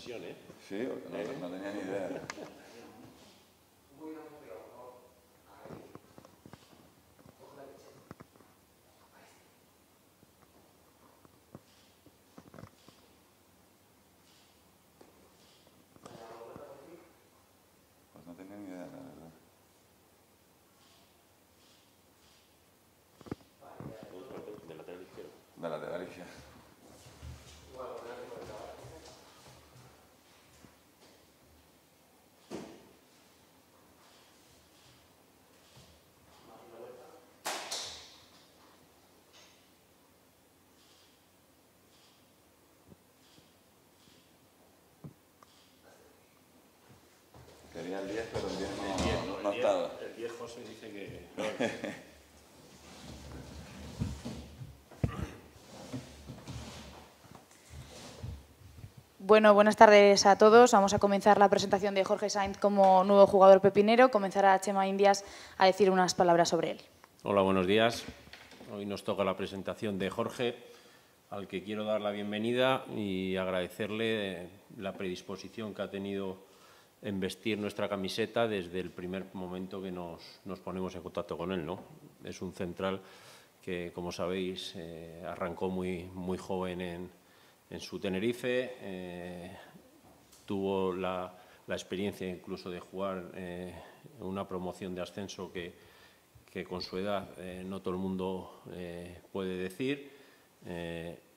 passione? Sì, non, eh? non ne ho idea. Bueno, buenas tardes a todos. Vamos a comenzar la presentación de Jorge Sainz como nuevo jugador pepinero. Comenzará Chema Indias a decir unas palabras sobre él. Hola, buenos días. Hoy nos toca la presentación de Jorge, al que quiero dar la bienvenida y agradecerle la predisposición que ha tenido en vestir nuestra camiseta desde el primer momento que nos, ponemos en contacto con él. ¿no? Es un central que, como sabéis, eh, arrancó muy, muy joven en, su Tenerife, eh, tuvo la, experiencia incluso de jugar eh, una promoción de ascenso que, que con su edad no todo el mundo puede decir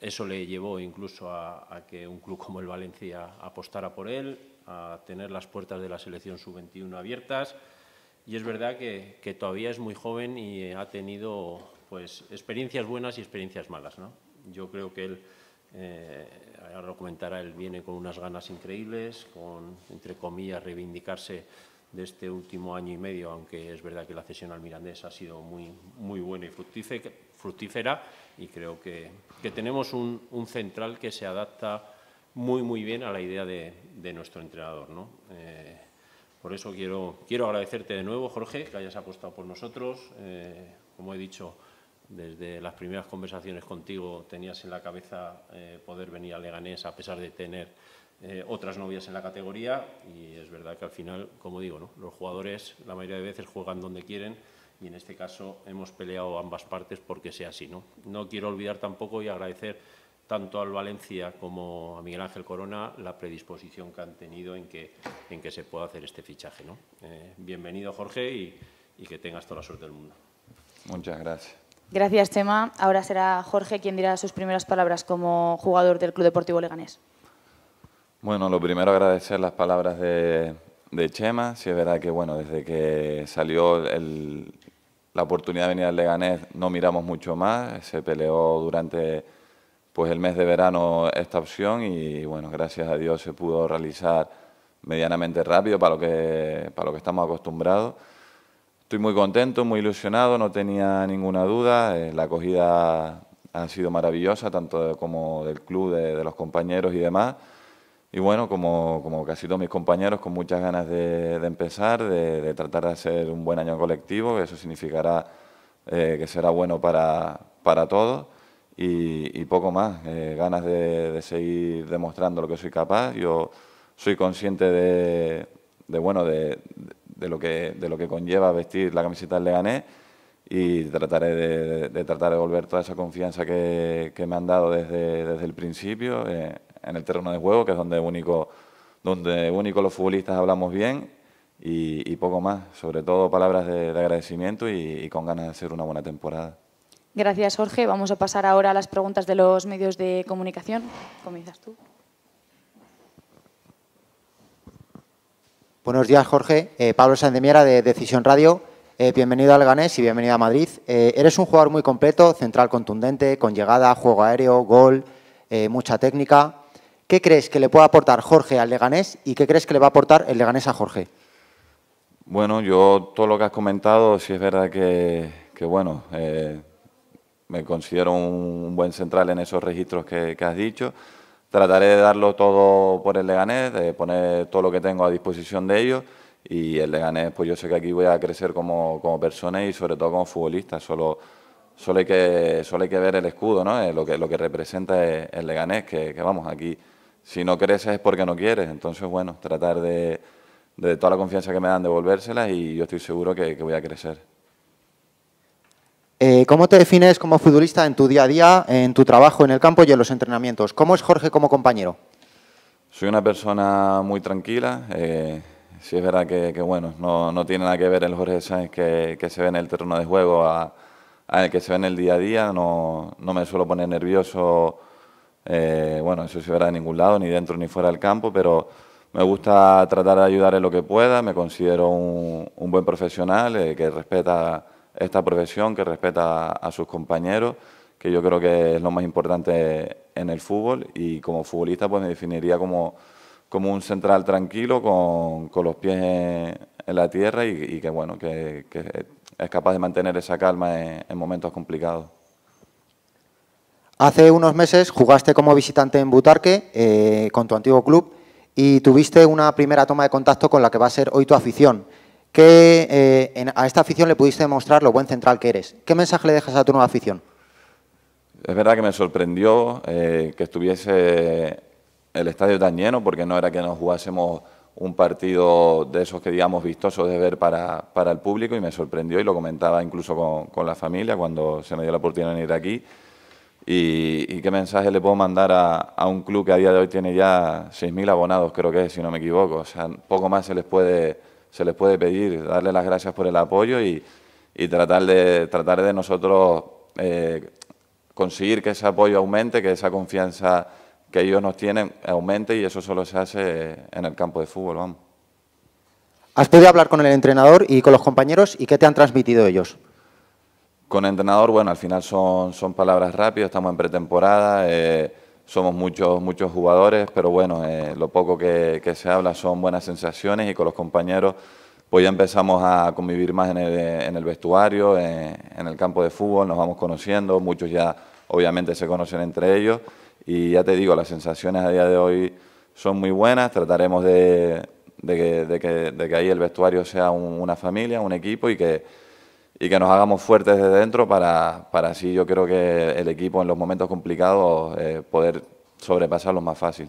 eso le llevó incluso a, que un club como el Valencia apostara por él, a tener las puertas de la selección sub-21 abiertas. Y es verdad que, todavía es muy joven y ha tenido pues, experiencias buenas y experiencias malas. Yo creo que él, eh, ahora lo comentará, él viene con unas ganas increíbles, con, entre comillas, reivindicarse de este último año y medio, aunque es verdad que la cesión al Mirandés ha sido muy, muy buena y fructífera fructífera y creo que, tenemos un, central que se adapta muy, muy bien a la idea de, nuestro entrenador. Eh, por eso quiero, quiero agradecerte de nuevo, Jorge, que hayas apostado por nosotros. Eh, como he dicho, desde las primeras conversaciones contigo tenías en la cabeza eh, poder venir a Leganés a pesar de tener otras novias en la categoría y es verdad que al final, como digo, ¿no? los jugadores la mayoría de veces juegan donde quieren y en este caso hemos peleado ambas partes porque sea así. No, no quiero olvidar tampoco y agradecer tanto al Valencia como a Miguel Ángel Corona la predisposición que han tenido en que, en que se pueda hacer este fichaje. ¿no? Eh, bienvenido, Jorge, y, que tengas toda la suerte del mundo. Muchas gracias. Gracias, Chema. Ahora será Jorge quien dirá sus primeras palabras como jugador del Club Deportivo Leganés. Bueno, lo primero agradecer las palabras de, Chema. Sí es verdad que, bueno, desde que salió el, la oportunidad de venir al Leganés no miramos mucho más, se peleó durante pues el mes de verano esta opción y bueno, gracias a Dios se pudo realizar medianamente rápido para lo que, estamos acostumbrados. Estoy muy contento, muy ilusionado, no tenía ninguna duda, eh, la acogida ha sido maravillosa, tanto como del club, de los compañeros y demás. Y bueno, como, como, casi todos mis compañeros, con muchas ganas de, empezar, de, tratar de hacer un buen año colectivo, eso significará eh, que será bueno para, para todos y, poco más, eh, ganas de, seguir demostrando lo que soy capaz. Yo soy consciente de, bueno, de, lo que, de lo que conlleva vestir la camiseta del Leganés y trataré de, tratar de volver toda esa confianza que, me han dado desde, el principio. Eh, en el terreno de juego, que es donde único, donde único los futbolistas hablamos bien y, poco más. Sobre todo palabras de, agradecimiento y, con ganas de hacer una buena temporada. Gracias, Jorge. Vamos a pasar ahora a las preguntas de los medios de comunicación. Comienzas tú. Buenos días, Jorge. Eh, Pablo Sandemiera, de Decisión Radio. Eh, bienvenido al Ganés y bienvenido a Madrid. Eh, eres un jugador muy completo, central contundente, con llegada, juego aéreo, gol, mucha técnica. ¿Qué crees que le puede aportar Jorge al Leganés y qué crees que le va a aportar el Leganés a Jorge? Bueno, yo todo lo que has comentado, sí es verdad que, bueno, eh, me considero un buen central en esos registros que, has dicho. Trataré de darlo todo por el Leganés, de poner todo lo que tengo a disposición de ellos y el Leganés, pues yo sé que aquí voy a crecer como, persona y sobre todo como futbolista. Solo, hay, que, hay que ver el escudo, ¿no? Eh, lo, que, lo que representa el Leganés, que vamos, aquí si no creces es porque no quieres. Entonces, bueno, tratar de, toda la confianza que me dan devolvérselas y yo estoy seguro que, voy a crecer. Eh, ¿Cómo te defines como futbolista en tu día a día, en tu trabajo, en el campo y en los entrenamientos? ¿Cómo es Jorge como compañero? Soy una persona muy tranquila. Eh, sí es verdad que, bueno, no, no, tiene nada que ver el Jorge Sáenz que, se ve en el terreno de juego a, a, el que se ve en el día a día. No, no me suelo poner nervioso eh, bueno, eso se verá de ningún lado, ni dentro ni fuera del campo, pero me gusta tratar de ayudar en lo que pueda, me considero un, buen profesional eh, que respeta esta profesión, que respeta a sus compañeros, que yo creo que es lo más importante en el fútbol y como futbolista pues me definiría como, como un central tranquilo, con, los pies en, la tierra y, que bueno, que, es capaz de mantener esa calma en momentos complicados. Hace unos meses jugaste como visitante en Butarque eh, con tu antiguo club y tuviste una primera toma de contacto con la que va a ser hoy tu afición. Eh, a esta afición le pudiste demostrar lo buen central que eres. ¿Qué mensaje le dejas a tu nueva afición? Es verdad que me sorprendió eh, que estuviese el estadio tan lleno, porque no era que nos jugásemos un partido de esos que digamos vistosos de ver para, el público y me sorprendió y lo comentaba incluso con, con la familia cuando se me dio la oportunidad de venir aquí y, qué mensaje le puedo mandar a, un club que a día de hoy tiene ya 6.000 abonados, creo que es, si no me equivoco. O sea, poco más se les puede, se les puede pedir, darle las gracias por el apoyo y, tratar, de, tratar de nosotros eh, conseguir que ese apoyo aumente, que esa confianza que ellos nos tienen aumente y eso solo se hace en el campo de fútbol, vamos. ¿Has podido hablar con el entrenador y con los compañeros y qué te han transmitido ellos? Con entrenador, bueno, al final son, son palabras rápidas, estamos en pretemporada, eh, somos muchos, muchos jugadores, pero bueno, eh, lo poco que, se habla son buenas sensaciones y con los compañeros pues ya empezamos a convivir más en el, en el vestuario, en el campo de fútbol, nos vamos conociendo, muchos ya obviamente se conocen entre ellos y ya te digo, las sensaciones a día de hoy son muy buenas, trataremos de, que, ahí el vestuario sea una familia, un equipo y que y que nos hagamos fuertes desde dentro para, para así yo creo que el equipo en los momentos complicados eh, poder sobrepasarlo más fácil.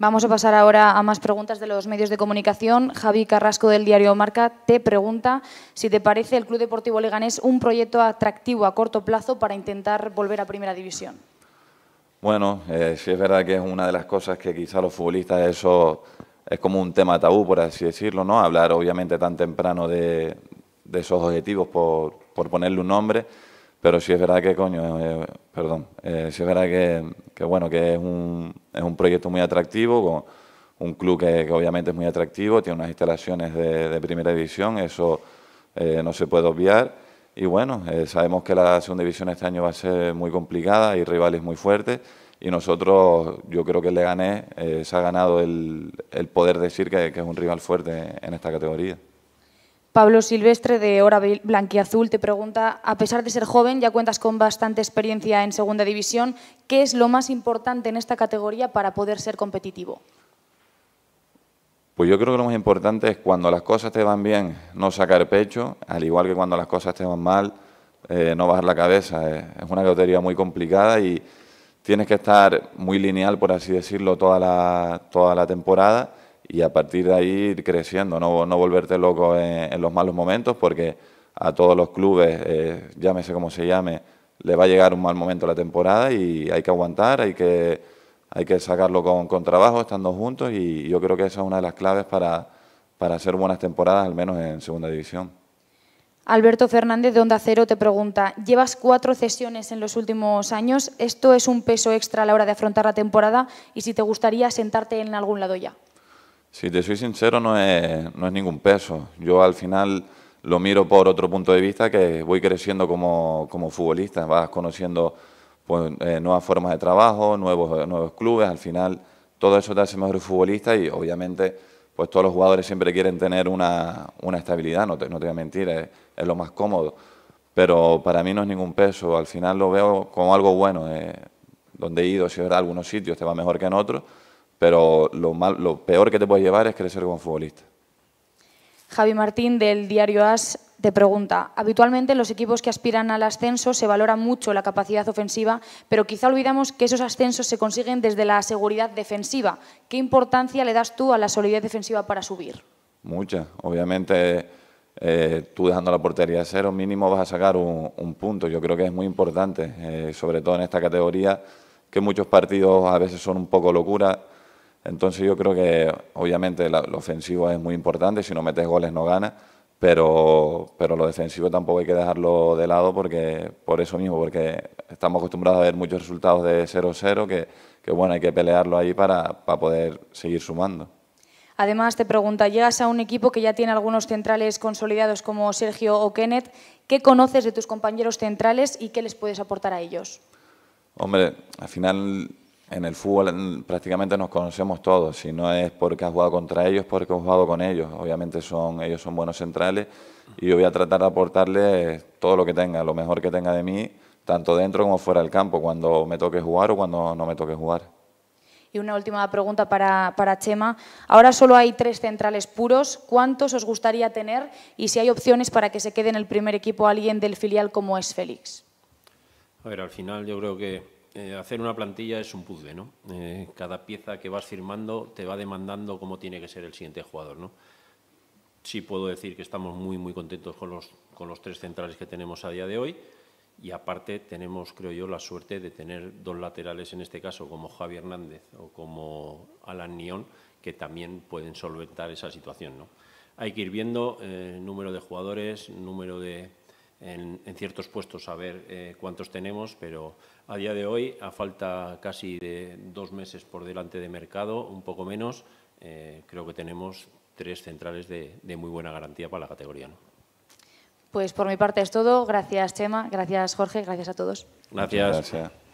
Vamos a pasar ahora a más preguntas de los medios de comunicación. Javi Carrasco del diario Marca te pregunta si te parece el Club Deportivo Leganés un proyecto atractivo a corto plazo para intentar volver a Primera División. Bueno, eh, sí es verdad que es una de las cosas que quizá los futbolistas eso es como un tema tabú, por así decirlo, ¿no? Hablar obviamente tan temprano de, de esos objetivos por, ponerle un nombre, pero sí es verdad que, coño, eh, perdón, eh, es verdad que, que bueno, que es un, es un, proyecto muy atractivo, con un club que, obviamente es muy atractivo, tiene unas instalaciones de, primera división, eso eh, no se puede obviar. Y bueno, sabemos que la segunda división este año va a ser muy complicada, y rivales muy fuertes y nosotros, yo creo que el Leganés se ha ganado el, poder decir que, que, es un rival fuerte en esta categoría. Pablo Silvestre de Hora Blanquiazul te pregunta, a pesar de ser joven, ya cuentas con bastante experiencia en Segunda División, ¿qué es lo más importante en esta categoría para poder ser competitivo? Pues yo creo que lo más importante es cuando las cosas te van bien, no sacar pecho, al igual que cuando las cosas te van mal, eh, no bajar la cabeza. Es una lotería muy complicada y tienes que estar muy lineal, por así decirlo, toda toda la temporada y a partir de ahí ir creciendo, no, volverte loco en, los malos momentos, porque a todos los clubes, eh, llámese como se llame, le va a llegar un mal momento la temporada y hay que aguantar, hay que, hay que sacarlo con, trabajo, estando juntos, y yo creo que esa es una de las claves para, para hacer buenas temporadas, al menos en segunda división. Alberto Fernández de Onda Cero te pregunta, llevas cuatro sesiones en los últimos años, ¿esto es un peso extra a la hora de afrontar la temporada y si te gustaría sentarte en algún lado ya? Si te soy sincero, no es, no es ningún peso. Yo al final lo miro por otro punto de vista, que voy creciendo como, como futbolista, vas conociendo pues, eh, nuevas formas de trabajo, nuevos, nuevos clubes, al final todo eso te hace mejor futbolista y obviamente pues todos los jugadores siempre quieren tener una, una estabilidad, no te, no te, voy a mentir, es, lo más cómodo, pero para mí no es ningún peso, al final lo veo como algo bueno, eh, donde he ido, si es a algunos sitios te va mejor que en otros, pero lo, lo peor que te puede llevar es crecer buen futbolista. Javi Martín del diario AS te pregunta, habitualmente los equipos que aspiran al ascenso se valora mucho la capacidad ofensiva, pero quizá olvidamos que esos ascensos se consiguen desde la seguridad defensiva. ¿Qué importancia le das tú a la solidez defensiva para subir? Mucha. Obviamente, eh, tú dejando la portería a cero, mínimo vas a sacar un, punto. Yo creo que es muy importante, eh, sobre todo en esta categoría, que muchos partidos a veces son un poco locura entonces yo creo que obviamente lo ofensivo es muy importante, si no metes goles no ganas, pero, pero lo defensivo tampoco hay que dejarlo de lado porque por eso mismo, porque estamos acostumbrados a ver muchos resultados de 0-0 que, que, bueno, hay que pelearlo ahí para, para poder seguir sumando. Además, te pregunta, llegas a un equipo que ya tiene algunos centrales consolidados como Sergio o Kenneth. ¿Qué conoces de tus compañeros centrales y qué les puedes aportar a ellos? Hombre, al final en el fútbol prácticamente nos conocemos todos. Si no es porque has jugado contra ellos, porque he jugado con ellos. Obviamente son, ellos son buenos centrales y yo voy a tratar de aportarles eh, todo lo que tenga, lo mejor que tenga de mí, tanto dentro como fuera del campo, cuando me toque jugar o cuando no me toque jugar. Y una última pregunta para, para Chema. Ahora solo hay tres centrales puros. ¿Cuántos os gustaría tener? Y si hay opciones para que se quede en el primer equipo alguien del filial como es Félix. A ver, al final yo creo que eh, hacer una plantilla es un puzzle, ¿no? Eh, cada pieza que vas firmando te va demandando cómo tiene que ser el siguiente jugador, ¿no? Sí puedo decir que estamos muy, muy contentos con los, con los tres centrales que tenemos a día de hoy y aparte tenemos, creo yo, la suerte de tener dos laterales, en este caso, como Javi Hernández o como Alan Nión, que también pueden solventar esa situación, ¿no? Hay que ir viendo el eh, número de jugadores, número de en, ciertos puestos a ver eh, cuántos tenemos, pero a día de hoy, a falta casi de dos meses por delante de mercado, un poco menos, eh, creo que tenemos tres centrales de, muy buena garantía para la categoría. ¿no? Pues por mi parte es todo. Gracias, Chema. Gracias, Jorge. Gracias a todos. gracias.